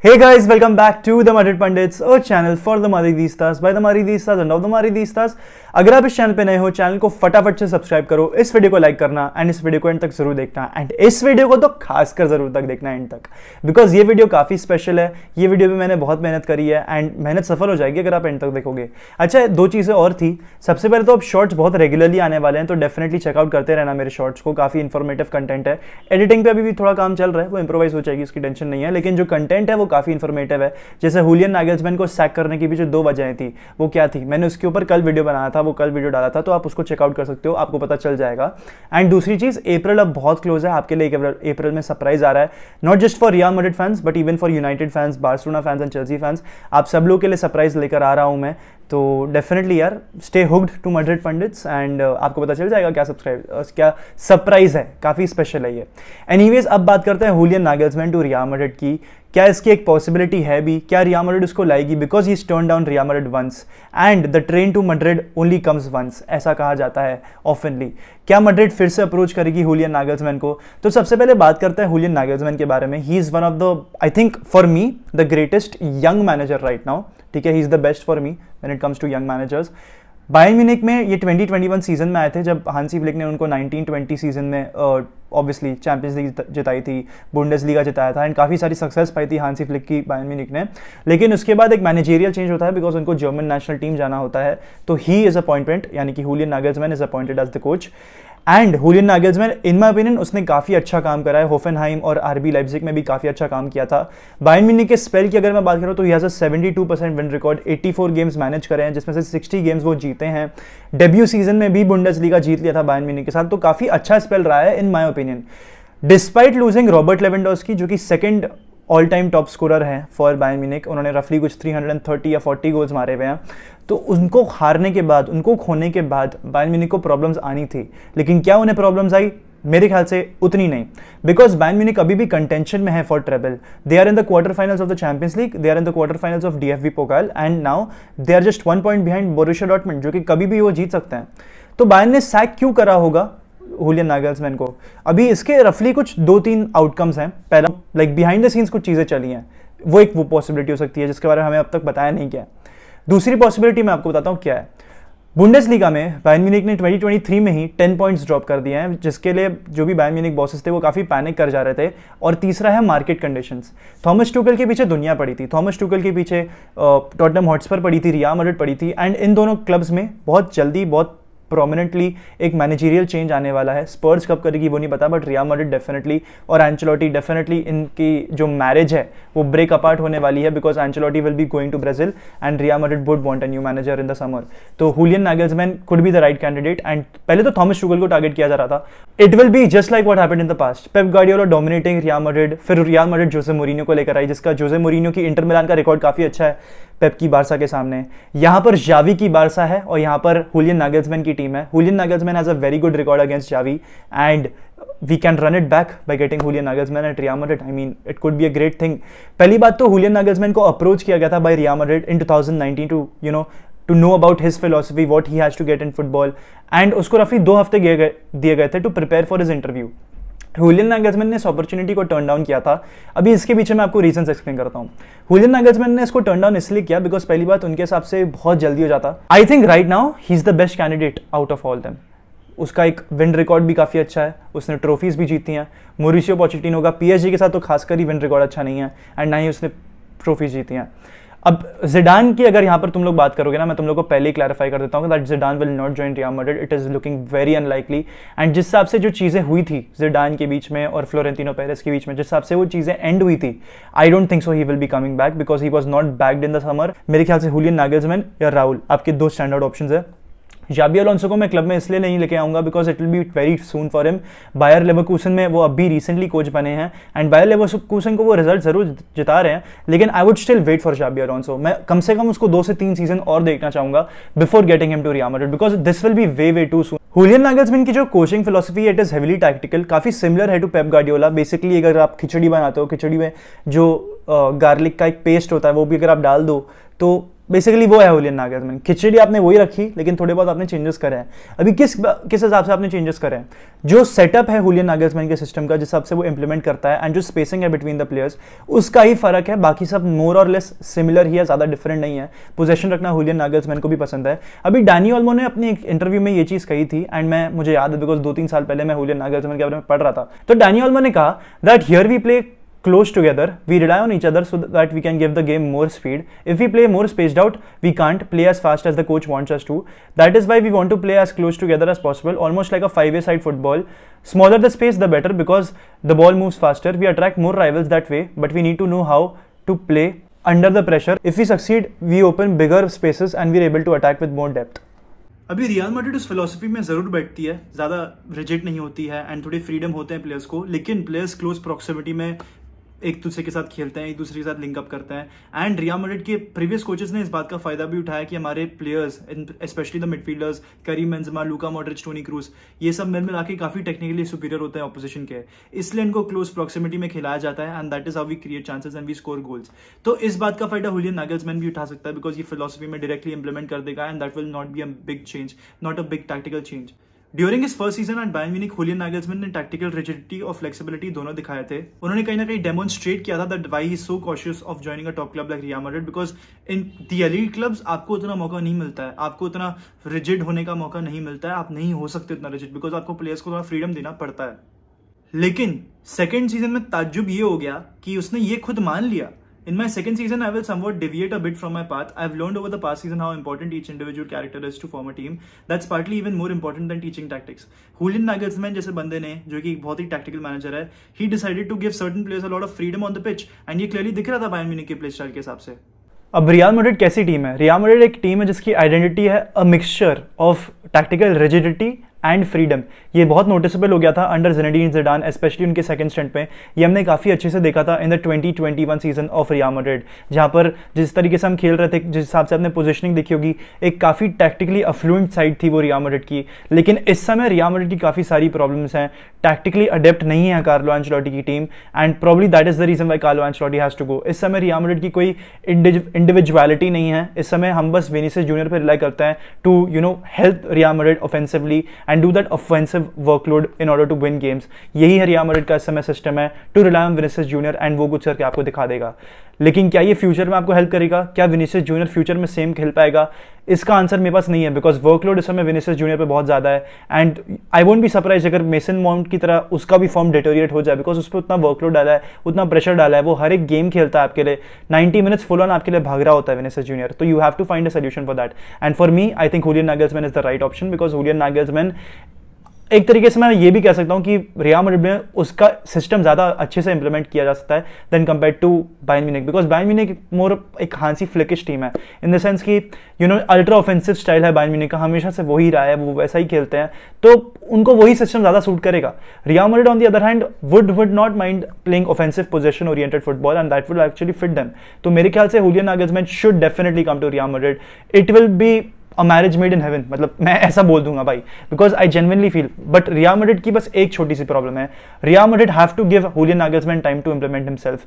Hey guys, welcome back to the Muttered Pandits, our channel for the Madridistas by the Madridistas and of the Madridistas. अगर आप इस channel पे नए हो channel को फटाफट से सब्सक्राइब करो इस वीडियो को लाइक करना एंड इस वीडियो को एंड तक जरूर देखना एंड इस वीडियो को तो खासकर जरूर तक देखना एंड तक बिकॉज ये वीडियो काफी स्पेशल है ये वीडियो भी मैंने बहुत मेहनत करी है एंड मेहनत सफल हो जाएगी अगर आप एंड तक देखोगे अच्छा दो चीज़ें और थी सबसे पहले तो अब शॉर्ट्स बहुत रेगुलरली आने वाले हैं तो डेफिनेटली चेकआउट करते रहना मेरे शॉर्ट्स को काफी इन्फॉर्मेटिव कंटेंट है एडिटिंग पे अभी भी थोड़ा काम चल रहा है वो इंप्रोवाइज हो जाएगी उसकी टेंशन नहीं है लेकिन जो कंटेंट है वो काफी इन्फॉर्मेटिव है जैसे हुलियन नागल्समैन को सैक करने की भी जो दो वजह थी वो क्या थी मैंने उसके ऊपर कल वीडियो बनाया था वो कल वीडियो डाला था तो आप उसको चेकआउट कर सकते हो आपको पता चल जाएगा एंड दूसरी चीज़ अप्रैल अब बहुत क्लोज है आपके लिए अप्रैल में सरप्राइज आ रहा है not just for Real Madrid fans but even for United fans Barcelona fans and Chelsea fans आप सब लोग के लिए सरप्राइज लेकर आ रहा हूँ मैं तो डेफिनेटली यार stay hooked to Madrid pundits and आपको पता चल जाएगा क्या सब्सक्राइब uh, क्या सरप्राइज है काफ़ी स्पेशल है ये एनीवेज अब बात करते हैं Julian Nagelsmann to Real Madrid की क्या इसकी एक पॉसिबिलिटी है भी क्या रिया मड्रिड उसको लाएगी because he is turn down Real Madrid once and the train to Madrid only comes once ऐसा कहा जाता है ऑफनली क्या मड्रिड फिर से अप्रोच करेगी हुलियन नागल्समैन को तो सबसे पहले बात करते हैं हुलियन नागल्समैन के बारे में he is one of the I think for me the greatest young manager right now ठीक है he is the best for me when it comes to young managers Bayern Munich में ये 2021 season में आए थे जब हांसी फ्लिक ने उनको 1920 सीजन में ऑब्वियसली चैंपियंस लीग जिताई थी बुंडस लीगा जिताया था एंड काफ़ी सारी सक्सेस पाई थी हांसी फ्लिक की बायन म्यूनिक ने लेकिन उसके बाद एक मैनेजेरियल चेंज होता है बिकॉज उनको जर्मन नेशनल टीम जाना होता है तो ही इज़ अपॉइंटमेंट यानी कि Julian Nagelsmann is appointed as the coach and Julian में इन माई ओपिनियन उसने काफ़ी अच्छा काम करा है होफेनहाइम और आरबी लाइफिक में भी काफ़ी अच्छा काम किया था बायन मिनी के स्पेल की अगर मैं बात करूँ तो he seventy two percent win record eighty four games manage करे हैं जिसमें से सिक्सटी गेम्स वो जीते हैं डेब्यू सीजन में भी बुंडस लीगा जीत लिया था बायन मिनी के साथ तो काफ़ी अच्छा स्पेल रहा है in my opinion despite losing Robert Lewandowski की जो कि second all time top scorer हैं फॉर बायन उन्होंने रफली कुछ 330 या 40 गोल्स मारे हुए हैं तो उनको हारने के बाद उनको खोने के बाद बायन को प्रॉब्लम्स आनी थी लेकिन क्या उन्हें प्रॉब्लम्स आई मेरे ख्याल से उतनी नहीं बिकॉज बैन म्यूनिक अभी भी कंटेंशन में है for treble they are in the quarter finals of the Champions League they are in the quarter finals of D F B Pokal and now they are just one point behind Borussia Dortmund जो कि कभी भी वो जीत सकते हैं तो Bayern ने sac क्यों करा होगा होलियन नागल्समैन को अभी इसके रफली कुछ दो तीन आउटकम्स हैं पहला लाइक बिहाइंड द सीन्स कुछ चीज़ें चली हैं वो एक वो पॉसिबिलिटी हो सकती है जिसके बारे में हमें अब तक बताया नहीं गया दूसरी पॉसिबिलिटी मैं आपको बताता हूँ क्या है बुंडेस लीगा में बायन म्यूनिक ने 2023 में ही 10 पॉइंट्स ड्रॉप कर दिए हैं जिसके लिए जो भी बायन म्यूनिक बॉसेस थे वो काफ़ी पैनिक कर जा रहे थे और तीसरा है मार्केट कंडीशंस थॉमस टूकल के पीछे दुनिया पड़ी थी थॉमस टूकल के पीछे टॉटनम पर पड़ी थी रिया मरड पड़ी थी एंड इन दोनों क्लब्स में बहुत जल्दी बहुत प्रोमिनेंटली एक मैनेजीरियल चेंज आने वाला है स्पर्स कब करेगी वो नहीं पता बट रिया मडिड डेफिनेटली और एंचलॉटी डेफिनेटली इनकी जो मैरिज है वो ब्रेक अपार्ट होने वाली है because Ancelotti will be going to Brazil and Real Madrid would want a new manager in the summer तो Julian man could be the right candidate and पहले तो थॉमस शुगल को टारगेट किया जा रहा था it will be just like what happen in the past Pep Guardiola dominating Real Madrid फिर Real मडिड जोसे Moreno को लेकर आई जिसका जोसे मोरिनो की इंटर मिलान का रिकॉर्ड काफी अच्छा है पेप की बारसा के सामने यहाँ पर जावी की बारसा है और यहाँ पर हुलियन नागल्समैन की टीम है Julian Nagelsmann has a very good record against Xavi and we can run it back by getting Julian Nagelsmann at Real Madrid I mean it could be a great thing पहली बात तो Julian Nagelsmann को approach किया गया था by Real Madrid in two thousand nineteen to you know to know about his philosophy what he has to get in football and उसको रफली दो हफ्ते गए दिए गए थे to prepare for his interview Julian Nagelsmann ने इस अपॉर्चुनिटी को टर्न डाउन किया था अभी इसके पीछे मैं आपको रीजन एक्सप्लेन करता हूँ हुलियन नागजमैन ने इसको टर्न डाउन इसलिए किया बिकॉज पहली बात उनके हिसाब से बहुत जल्दी हो जाता I think right now he is the best candidate out of all them उसका एक विन रिकॉर्ड भी काफ़ी अच्छा है उसने ट्रॉफीज़ भी जीती हैं मोरिशियो पॉचिटिन होगा पीएचडी के साथ तो खासकर ही विन रिकॉर्ड अच्छा नहीं है एंड ना ही उसने ट्रॉफीज जीती हैं अब जिडान की अगर यहां पर तुम लोग बात करोगे ना मैं तुम लोग को पहले ही क्लैरिफाई कर देता हूँ that Zidane will not join Real Madrid it is looking very unlikely and जिस हिसाब से जो चीज़ें हुई थी जिडान के बीच में और फ्लोरेंटिनो पेरेस के बीच में जिस हिसाब से वो चीज़ें एंड हुई थी I don't think so he will be coming back because he was not backed in the summer मेरे ख्याल से हुलियन नागल्समैन या राहुल आपके दो स्टैंडर्ड ऑप्शन है जाबी अलोंसो को मैं क्लब में इसलिए नहीं लेके आऊंगा because it will be very soon for him Bayer Leverkusen में वो अभी रिसेंटली कोच बने हैं एंड बायर लेवरकूसन को वो रिजल्ट जरूर जिता रहे हैं लेकिन I would still wait for Xabi Alonso मैं कम से कम उसको दो से तीन सीजन और देखना चाहूँगा before getting him to Real because this will be way way too soon Julian Nagelsmann की जो कोचिंग फिलोसफी है इट इज़ हेवली टैक्टिकल काफ़ी सिमिलर है टू पेप गार्डियोला बेसिकली अगर आप खिचड़ी बनाते हो खिचड़ी में जो गार्लिक का एक पेस्ट होता है वो भी अगर आप डाल दो तो बेसिकली वो है होलियन नागार्जुन खिचड़ी आपने वही रखी लेकिन थोड़े बहुत आपने चेंजेस करे हैं अभी किस किस हिसाब से आपने चेंजेस करे हैं जो सेटअप है होलियन नागार्जुन के सिस्टम का जिस हिसाब से वो इंप्लीमेंट करता है एंड जो स्पेसिंग है बिटवीन द प्लेयर्स उसका ही फर्क है बाकी सब मोर और लेस सिमिलर ही है ज़्यादा डिफरेंट नहीं है पोजेशन रखना होलियन नागार्जुन को भी पसंद है अभी डैनी ऑलमो ने अपने एक इंटरव्यू में ये चीज़ कही थी एंड मैं मुझे याद है बिकॉज दो तीन साल पहले मैं होलियन नागार्जुन के बारे में पढ़ रहा था तो डैनी ऑलमो ने कहा that here we play close together, we rely on each other so that we can give the game more speed. If we play more spaced out, we can't play as fast as the coach wants us to. That is why we want to play as close together as possible, almost like a five-way side football. Smaller the space, the better because the ball moves faster. We attract more rivals that way, but we need to know how to play under the pressure. If we succeed, we open bigger spaces and we're able to attack with more depth. अभी Real Madrid उस philosophy में जरूर बैठती है ज़्यादा rigid नहीं होती है एंड थोड़ी फ्रीडम होते हैं प्लेयर्स को लेकिन प्लेयर्स क्लोज प्रॉक्सिमिटी में एक दूसरे के साथ खेलते हैं एक दूसरे के साथ लिंकअप करते हैं एंड रिया मेडिट के प्रीवियस कोचेस ने इस बात का फायदा भी उठाया कि हमारे players specially the midfielders Karim Benzema Luka Modric Toni Kroos ये सब मिल मिला के काफी टेक्निकली सुपीरियर होते हैं ऑपोजिशन के इसलिए इनको क्लोज प्रॉक्सिमिटी में खिलाया जाता है and that is how we create chances and we score goals तो इस बात का फायदा हुलियन नागल्समैन भी उठा सकता है बिकॉज ये फिलोसफी में डायरेक्टली इंप्लीमेंट कर देगा and that will not be a big change not a big tactical change during इस first season and Bayern Munich Julian Nagelsmann ने टैक्टिकल रिजिडिटी और फ्लेक्सिबिलिटी दोनों दिखाए थे उन्होंने कहीं ना कहीं डेमोन्स्ट्रेट किया था that why so cautious of joining a top club like Real Madrid because in the elite clubs आपको उतना मौका नहीं मिलता है आपको उतना रिजिड होने का मौका नहीं मिलता है आप नहीं हो सकते इतना रिजिड बिकॉज आपको प्लेयर्स को थोड़ा फ्रीडम देना पड़ता है लेकिन सेकेंड सीजन में ताजुब ये हो गया कि उसने ये खुद मान लिया In my second season, I will somewhat deviate a bit from my path. I've learned over the past season how important each individual character is to form a team. That's partly even more important than teaching tactics. Julian Nagelsmann जैसे बंदे ने जो कि एक बहुत ही tactical manager है he decided to give certain players a lot of freedom on the pitch, and ये clearly दिख रहा था Bayern Munich के play style के हिसाब से अब रियाल मोडेड कैसी टीम है रियाल मोडेड एक टीम है जिसकी आइडेंटिटी है a mixture of tactical rigidity and freedom ये बहुत नोटिसबल हो गया था अंडर जेनेडीन जिडान स्पेशली उनके सेकंड स्टैंड पे ये हमने काफ़ी अच्छे से देखा था in the 2021 season of Real Madrid जहाँ पर जिस तरीके से हम खेल रहे थे जिस हिसाब से आपने पोजिशनिंग देखी होगी एक काफ़ी टैक्टिकली अफ्लुएंट साइड थी वो रिया मड्रिड की लेकिन इस समय रिया मड्रिड की काफ़ी सारी प्रॉब्लम्स हैं टैक्टिकली अडेप्ट नहीं है कार्लो एंचलॉटी की team and probably that is the reason why Carlo Ancelotti has to go इस समय रिया मड्रिड की कोई इंडिविजुअलिटी नहीं है इस समय हम बस वेनिस जूनियर पर रिलाई करते हैं to you know help Real Madrid offensively and do that offensive workload in order to win games यही हरिया मरिट का इस समय सिस्टम है to rely on Junior and वो कुछ करके आपको दिखा देगा लेकिन क्या ये फ्यूचर में आपको हेल्प करेगा क्या विनिसिस जूनियर फ्यूचर में सेम खेल पाएगा इसका आंसर मेरे पास नहीं है बिकॉज वर्कलोड इस समय विनिसियस जूनियर पे बहुत ज़्यादा है and I won't be surprise अगर मेसन माउंट की तरह उसका भी फॉर्म डिटोरिएट हो जाए बिकॉज उस पर उतना वर्कलोड डाला है उतना प्रेशर डाला है वो हर एक गेम खेलता है आपके लिए नाइन्टी मिनट्स फुल ऑन आपके लिए भाग रहा होता है विनिसियस जूनियर तो you have to find a solution for that and for me I think Julian Nagelsmann is the right option because Julian Nagelsmann एक तरीके से मैं ये भी कह सकता हूँ कि रिया मरिड में उसका सिस्टम ज़्यादा अच्छे से इंप्लीमेंट किया जा सकता है then compare to Bayern Munich because Bayern Munich more एक हांसी फ्लिकिश टीम है इन द सेंस कि you know ultra offensive style है बाइन म्यूनिक का हमेशा से वही रहा है वो वैसा ही खेलते हैं तो उनको वही सिस्टम ज़्यादा सूट करेगा Real Madrid on the other hand would would not mind playing offensive position oriented football and that would actually fit then तो मेरे ख्याल से Julian Nagelsmann should definitely come to Real Madrid it will be a marriage made in heaven मतलब मैं ऐसा बोल दूंगा भाई because I genuinely feel but Real Madrid की बस एक छोटी सी प्रॉब्लम है Real Madrid have to give होलियन Nagelsmann time to implement himself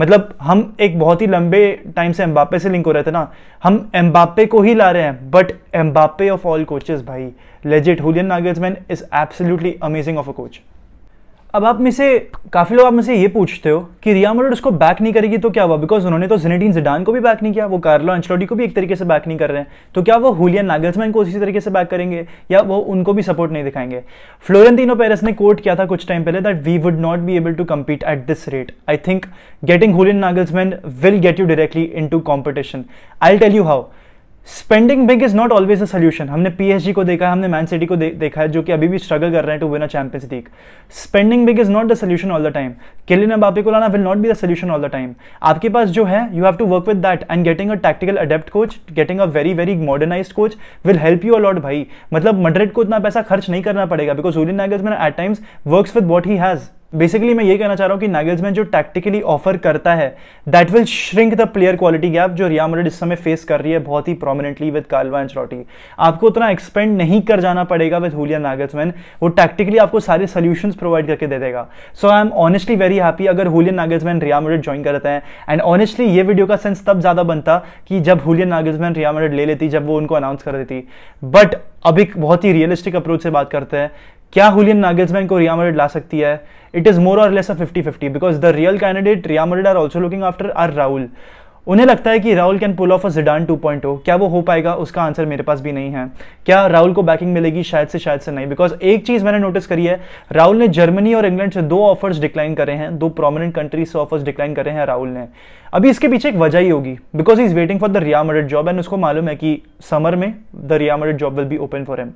मतलब हम एक बहुत ही लंबे टाइम से एम्बापे से लिंक हो रहे थे ना हम एम्बापे को ही ला रहे हैं but Mbappe of all coaches भाई legit Julian Nagelsmann is absolutely amazing of a coach अब आप में से काफ़ी लोग आप में से ये पूछते हो कि रिया मरोड उसको बैक नहीं करेगी तो क्या हुआ बिकॉज उन्होंने तो जिनेडीन जिडान को भी बैक नहीं किया वो कार्लो एंचलोडी को भी एक तरीके से बैक नहीं कर रहे हैं तो क्या वो हुलियन नागल्समैन को इसी तरीके से बैक करेंगे या वो उनको भी सपोर्ट नहीं दिखाएंगे फ्लोरेंटिनो पेरेस ने कोट किया था कुछ टाइम पहले that we would not be able to compete at this rate I think getting Julian Nagelsmann will get you directly into competition I tell you how spending big is not always a solution हमने PhD को देखा है हमने man city को दे, देखा है जो कि अभी भी स्ट्रगल कर रहे हैं to win a champions league spending big is not the solution all the time Kylian Mbappe को लाना will not be the solution all the time आपके पास जो है you have to work with that and getting a tactical adept coach getting a very very modernize coach will help you a lot भाई मतलब moderate को इतना पैसा खर्च नहीं करना पड़ेगा because Julian man at times work with what he has basically मैं ये कहना चाह रहा हूँ कि नागल्समैन जो टैक्टिकली ऑफर करता है that will shrink the player quality gap जो रिया मरेड इस समय फेस कर रही है बहुत ही प्रोमिनेंटली विद कार्लवा एंचरॉटी आपको उतना एक्सपेंड नहीं कर जाना पड़ेगा विद हुलिया नागल्समैन वो टैक्टिकली आपको सारे सोल्यूशन प्रोवाइड करके दे देगा so I am honestly very happy अगर Julian Nagelsmann Real Madrid join करते हैं एंड ऑनेस्टली ये वीडियो का सेंस तब ज़्यादा बनता कि जब हुलियन नागल्समैन रिया मरेड ले लेती जब वो उनको अनाउंस कर देती बट अब एक बहुत ही रियलिस्टिक अप्रोच से बात करते हैं क्या हुलियन नागेजमैन को रिया मरिड ला सकती है इट इज़ मोर और less a fifty fifty because the real candidate Real Madrid are also looking after are Raul उन्हें लगता है कि Raul can pull off a Zidane 2.0 क्या वो हो पाएगा उसका आंसर मेरे पास भी नहीं है क्या राहुल को बैकिंग मिलेगी शायद से शायद से नहीं बिकॉज एक चीज मैंने नोटिस करी है राहुल ने जर्मनी और इंग्लैंड से दो ऑफर्स डिक्लाइन करे हैं दो प्रोमिनेंट कंट्रीज से ऑफर्स डिक्लाइन करे हैं राहुल ने अभी इसके पीछे एक वजह ही होगी because he is waiting for the Real Madrid job and उसको मालूम है कि समर में the Real Madrid job will be open for him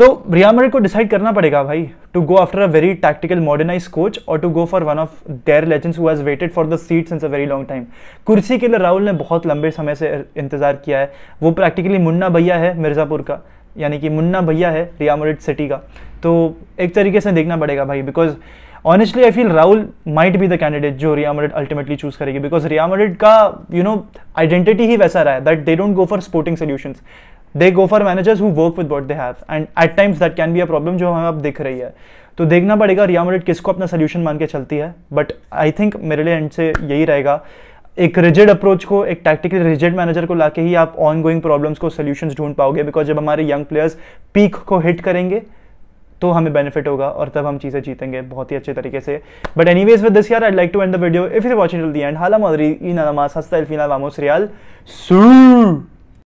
तो रिया को डिसाइड करना पड़ेगा भाई to go after a very tactical modernize coach और to go for one of their legends who waited for the seat in a very long time कुर्सी के लिए राहुल ने बहुत लंबे समय से इंतजार किया है वो प्रैक्टिकली मुन्ना भैया है मिर्ज़ापुर का यानी कि मुन्ना भैया है रिया सिटी का तो एक तरीके से देखना पड़ेगा भाई because honestly I feel Raul might be the candidate जो रिया मरिड अल्टीमेटली चूज करेगी बिकॉज रिया मरिड का यू नो आइडेंटिटी ही वैसा रहा है that they don't go for sporting solutions they go for managers who work with what they have and at times that can be a problem जो हमें अब दिख रही है तो देखना पड़ेगा रिया मेरिट किसको अपना सोल्यूशन मान के चलती है बट आई थिंक मेरे लिए एंड से यही रहेगा एक रिजिड अप्रोच को एक टैक्टिकली रिजिड मैनेजर को लाके ही आप ऑन गोइंग प्रॉब्लम्स को सोल्यूशन ढूंढ पाओगे बिकॉज जब हमारे यंग प्लेयर्स पीक को हिट करेंगे तो हमें बेनिफिट होगा और तब हम चीज़ें जीतेंगे बहुत ही अच्छे तरीके से but anyways with this यार I like to end the video if you watching till end हाला मदरी वामोस रियाल सू